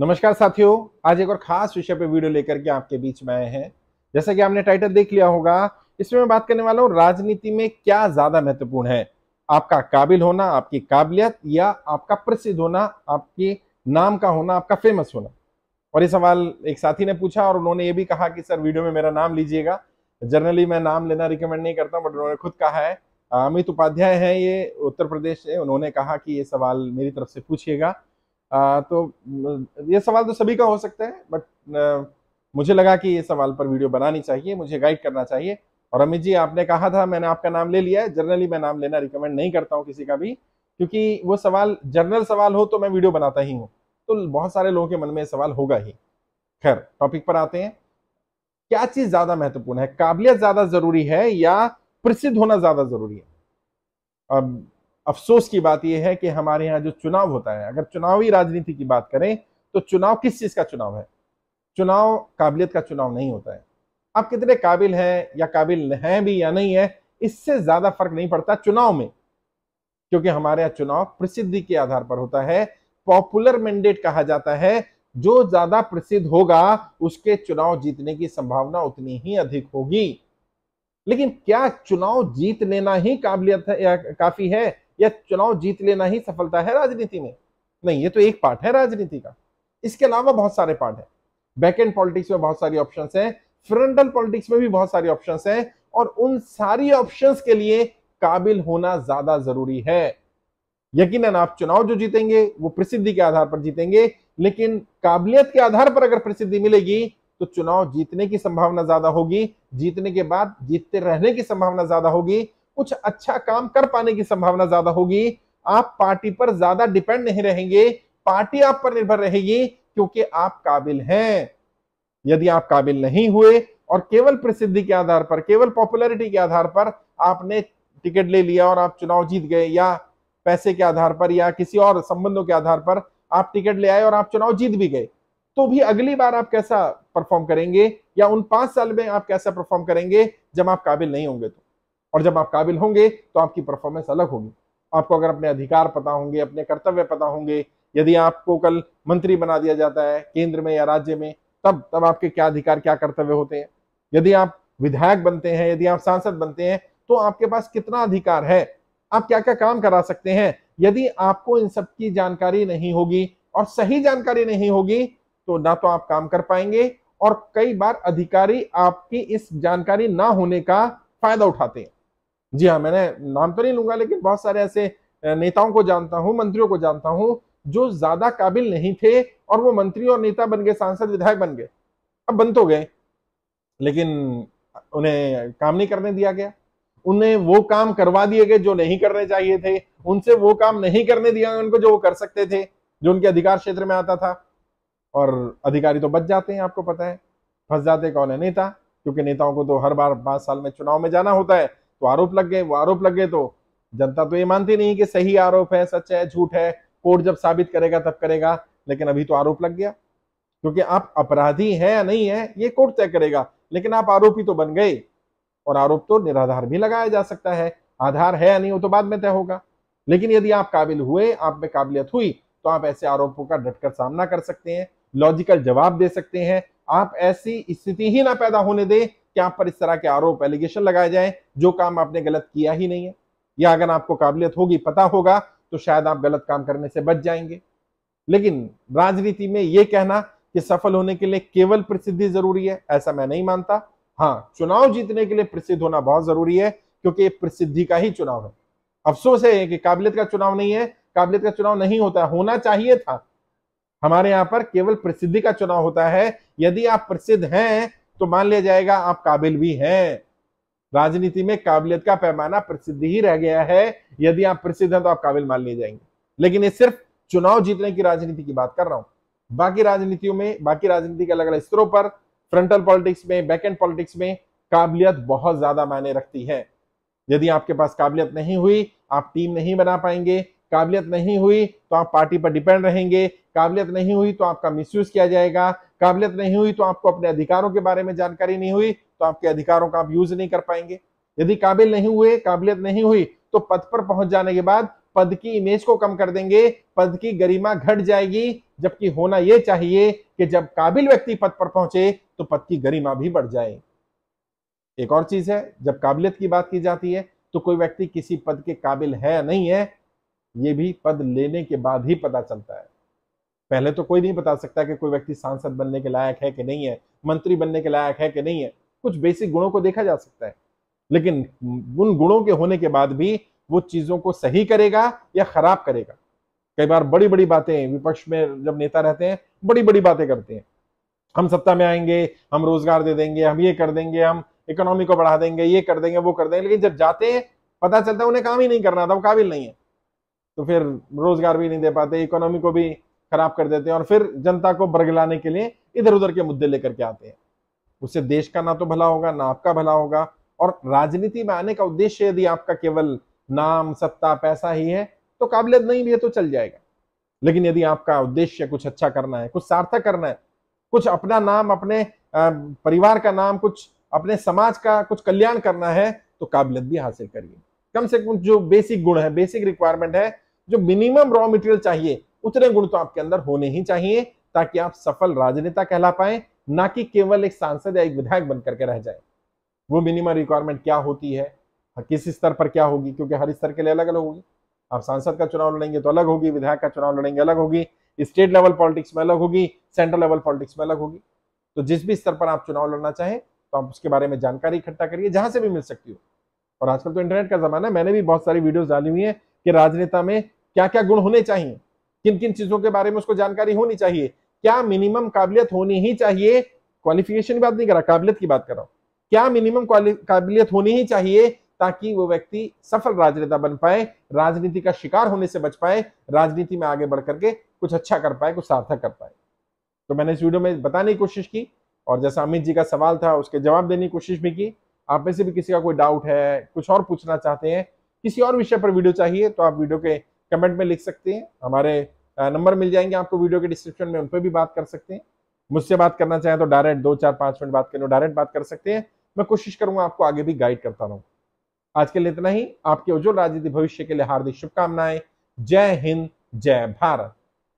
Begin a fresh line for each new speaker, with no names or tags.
नमस्कार साथियों आज एक और खास विषय पर वीडियो लेकर के आपके बीच में आए हैं जैसा कि आपने टाइटल देख लिया होगा इसमें मैं बात करने वाला हूँ राजनीति में क्या ज्यादा महत्वपूर्ण है आपका काबिल होना आपकी काबिलियत या आपका प्रसिद्ध होना आपके नाम का होना आपका फेमस होना और ये सवाल एक साथी ने पूछा और उन्होंने ये भी कहा कि सर वीडियो में मेरा नाम लीजिएगा जनरली मैं नाम लेना रिकमेंड नहीं करता बट उन्होंने खुद कहा है अमित उपाध्याय है ये उत्तर प्रदेश से उन्होंने कहा कि ये सवाल मेरी तरफ से पूछिएगा आ, तो ये सवाल तो सभी का हो सकता है बट मुझे लगा कि ये सवाल पर वीडियो बनानी चाहिए मुझे गाइड करना चाहिए और अमित जी आपने कहा था मैंने आपका नाम ले लिया है जनरली मैं नाम लेना रिकमेंड नहीं करता हूँ किसी का भी क्योंकि वो सवाल जनरल सवाल हो तो मैं वीडियो बनाता ही हूँ तो बहुत सारे लोगों के मन में सवाल होगा ही खैर टॉपिक पर आते हैं क्या चीज़ ज़्यादा महत्वपूर्ण है काबिलियत ज़्यादा ज़रूरी है या प्रसिद्ध होना ज़्यादा ज़रूरी है अब अफसोस की बात यह है कि हमारे यहाँ जो चुनाव होता है अगर चुनावी राजनीति की बात करें तो चुनाव किस चीज़ का चुनाव है चुनाव काबिलियत का चुनाव नहीं होता है आप कितने काबिल हैं या काबिल हैं भी या नहीं है इससे ज़्यादा फर्क नहीं पड़ता चुनाव में क्योंकि हमारे यहाँ चुनाव प्रसिद्धि के आधार पर होता है पॉपुलर मैंडेट कहा जाता है जो ज्यादा प्रसिद्ध होगा उसके चुनाव जीतने की संभावना उतनी ही अधिक होगी लेकिन क्या चुनाव जीत लेना ही काबिलियत है या काफी है या चुनाव जीत लेना ही सफलता है राजनीति में नहीं ये तो एक पार्ट है राजनीति का इसके अलावा बहुत सारे पार्ट है बैकेंड पॉलिटिक्स में बहुत सारी ऑप्शन है फ्रंटल पॉलिटिक्स में भी बहुत सारी ऑप्शन है और उन सारी ऑप्शन के लिए काबिल होना ज्यादा जरूरी है यकीनन आप चुनाव जो जीतेंगे वो प्रसिद्धि के आधार पर जीतेंगे लेकिन काबिलियत के आधार पर अगर प्रसिद्धि मिलेगी तो चुनाव जीतने की संभावना ज्यादा होगी जीतने के बाद जीतते रहने की संभावना ज्यादा होगी कुछ अच्छा काम कर पाने की संभावना ज्यादा होगी आप पार्टी पर ज्यादा डिपेंड नहीं रहेंगे पार्टी आप पर निर्भर रहेगी क्योंकि आप काबिल हैं यदि आप काबिल नहीं हुए और केवल प्रसिद्धि के आधार पर केवल पॉपुलैरिटी के आधार पर आपने टिकट ले लिया और आप चुनाव जीत गए या पैसे के आधार पर या किसी और संबंधों के आधार पर आप टिकट ले आए और आप चुनाव जीत भी गए तो भी अगली बार आप कैसा परफॉर्म करेंगे या उन पांच साल में आप कैसा परफॉर्म करेंगे जब आप काबिल नहीं होंगे तो और जब आप काबिल होंगे तो आपकी परफॉर्मेंस अलग होगी आपको अगर अपने अधिकार पता होंगे अपने कर्तव्य पता होंगे यदि आपको कल मंत्री बना दिया जाता है केंद्र में या राज्य में तब तब आपके क्या अधिकार क्या कर्तव्य होते हैं यदि आप विधायक बनते हैं यदि आप सांसद बनते हैं तो आपके पास कितना अधिकार है आप क्या क्या काम करा सकते हैं यदि आपको इन सब की जानकारी नहीं होगी और सही जानकारी नहीं होगी तो ना तो आप काम कर पाएंगे और कई बार अधिकारी आपकी इस जानकारी ना होने का फायदा उठाते हैं जी हाँ मैंने नाम तो नहीं लूंगा लेकिन बहुत सारे ऐसे नेताओं को जानता हूँ मंत्रियों को जानता हूँ जो ज्यादा काबिल नहीं थे और वो मंत्री और नेता बन गए सांसद विधायक बन गए अब बन तो गए लेकिन उन्हें काम नहीं करने दिया गया उन्हें वो काम करवा दिए गए जो नहीं करने चाहिए थे उनसे वो काम नहीं करने दिया गया उनको जो वो कर सकते थे जो उनके अधिकार क्षेत्र में आता था और अधिकारी तो बच जाते हैं आपको पता है फंस जाते कौन है नेता क्योंकि नेताओं को तो हर बार पांच साल में चुनाव में जाना होता है तो आरोप लग गए वो आरोप लग गए तो जनता तो ये मानती नहीं कि सही आरोप है सच है झूठ है कोर्ट जब साबित करेगा तब करेगा लेकिन अभी तो आरोप लग गया क्योंकि आप अपराधी हैं या नहीं है ये कोर्ट तय करेगा लेकिन आप आरोपी तो बन गए और आरोप तो निराधार भी लगाया जा सकता है आधार है या नहीं वो तो बाद में तय होगा लेकिन यदि आप काबिल हुए आप में काबिलियत हुई तो आप ऐसे आरोपों का डटकर सामना कर सकते हैं लॉजिकल जवाब दे सकते हैं आप ऐसी स्थिति ही ना पैदा होने दें क्या पर इस तरह के आरोप एलिगेशन लगाए जाएं जो काम आपने गलत किया ही नहीं है या अगर आपको काबिलियत होगी पता होगा तो शायद आप गलत काम करने से बच जाएंगे लेकिन राजनीति में यह कहना कि सफल होने के लिए केवल प्रसिद्धि जरूरी है ऐसा मैं नहीं मानता हाँ चुनाव जीतने के लिए प्रसिद्ध होना बहुत जरूरी है क्योंकि प्रसिद्धि का ही चुनाव है अफसोस है कि काबिलियत का चुनाव नहीं है काबिलियत का चुनाव नहीं होता होना चाहिए था हमारे यहां पर केवल प्रसिद्धि का चुनाव होता है यदि आप प्रसिद्ध हैं तो मान लिया जाएगा आप काबिल भी हैं राजनीति में काबिलियत का पैमाना प्रसिद्ध ही रह गया है यदि आप प्रसिद्ध हैं तो आप काबिल मान लिए जाएंगे लेकिन ये सिर्फ चुनाव जीतने की राजनीति की बात कर रहा हूं बाकी राजनीतियों में बाकी राजनीति के अलग अलग स्तरों पर फ्रंटल पॉलिटिक्स में बैक एंड पॉलिटिक्स में काबिलियत बहुत ज्यादा मायने रखती है यदि आपके पास काबिलियत नहीं हुई आप टीम नहीं बना पाएंगे काबिलियत नहीं हुई तो आप पार्टी पर डिपेंड रहेंगे काबिलियत नहीं हुई तो आपका मिसयूज किया जाएगा काबिलियत नहीं हुई तो आपको अपने अधिकारों के बारे में जानकारी नहीं हुई तो आपके अधिकारों का आप यूज नहीं कर पाएंगे यदि काबिल नहीं हुए काबिलियत नहीं हुई तो पद पर पहुंच जाने के बाद पद की इमेज को कम कर देंगे पद की गरिमा घट जाएगी जबकि होना यह चाहिए कि जब काबिल व्यक्ति पद पर पहुंचे तो पद की गरिमा भी बढ़ जाए एक और चीज है जब काबिलियत की बात की जाती है तो कोई व्यक्ति किसी पद के काबिल है नहीं है ये भी पद लेने के बाद ही पता चलता है पहले तो कोई नहीं बता सकता कि कोई व्यक्ति सांसद बनने के लायक है कि नहीं है मंत्री बनने के लायक है कि नहीं है कुछ बेसिक गुणों को देखा जा सकता है लेकिन उन गुणों के होने के बाद भी वो चीज़ों को सही करेगा या खराब करेगा कई बार बड़ी बड़ी बातें विपक्ष में जब नेता रहते हैं बड़ी बड़ी बातें करते हैं हम सत्ता में आएंगे हम रोजगार दे देंगे हम ये कर देंगे हम इकोनॉमी को बढ़ा देंगे ये कर देंगे वो कर देंगे लेकिन जब जाते हैं पता चलता है उन्हें काम ही नहीं करना था वो काबिल नहीं है तो फिर रोजगार भी नहीं दे पाते इकोनॉमी को भी खराब कर देते हैं और फिर जनता को बरगलाने के लिए इधर उधर के मुद्दे लेकर के आते हैं उससे देश का ना तो भला होगा ना आपका भला होगा और राजनीति में आने का उद्देश्य यदि आपका केवल नाम सत्ता पैसा ही है तो काबिलियत नहीं भी है तो चल जाएगा लेकिन यदि आपका उद्देश्य कुछ अच्छा करना है कुछ सार्थक करना है कुछ अपना नाम अपने परिवार का नाम कुछ अपने समाज का कुछ कल्याण करना है तो काबिलियत भी हासिल करिए कम से कम जो बेसिक गुण है बेसिक रिक्वायरमेंट है जो मिनिमम रॉ मटेरियल चाहिए उतने गुण तो आपके अंदर होने ही चाहिए ताकि आप सफल राजनेता कहला पाए ना कि केवल एक सांसद या एक विधायक बनकर के रह जाए वो मिनिमम रिक्वायरमेंट क्या होती है हाँ, किस स्तर पर क्या होगी क्योंकि हर स्तर के लिए अलग अलग होगी आप सांसद का चुनाव लड़ेंगे तो अलग होगी विधायक का चुनाव लड़ेंगे अलग होगी स्टेट लेवल पॉलिटिक्स में अलग होगी सेंट्रल लेवल पॉलिटिक्स में अलग होगी तो जिस भी स्तर पर आप चुनाव लड़ना चाहें तो आप उसके बारे में जानकारी इकट्ठा करिए जहां से भी मिल सकती हो और आजकल तो इंटरनेट का जमाना है मैंने भी बहुत सारी वीडियोस डाली हुई है कि राजनेता में क्या क्या गुण होने चाहिए किन किन चीजों के बारे में उसको जानकारी होनी चाहिए क्या मिनिमम काबिलियत होनी ही चाहिए क्वालिफिकेशन की बात नहीं कर रहा काबिलियत की बात कर रहा हूं क्या मिनिमम काबिलियत होनी ही चाहिए ताकि वो व्यक्ति सफल राजनेता बन पाए राजनीति का शिकार होने से बच पाए राजनीति में आगे बढ़ करके कुछ अच्छा कर पाए कुछ सार्थक कर पाए तो मैंने इस वीडियो में बताने की कोशिश की और जैसा अमित जी का सवाल था उसके जवाब देने की कोशिश भी की आप में से भी किसी का कोई डाउट है कुछ और पूछना चाहते हैं किसी और विषय पर वीडियो चाहिए तो आप वीडियो के कमेंट में लिख सकते हैं हमारे नंबर मिल जाएंगे आपको वीडियो के डिस्क्रिप्शन में उन पर भी बात कर सकते हैं मुझसे बात करना चाहें तो डायरेक्ट दो चार पाँच मिनट बात करें डायरेक्ट बात कर सकते हैं मैं कोशिश करूंगा आपको आगे भी गाइड करता रहूँ आज के लिए इतना ही आपके उज्जवल राजनीति भविष्य के लिए हार्दिक शुभकामनाएं जय हिंद जय भारत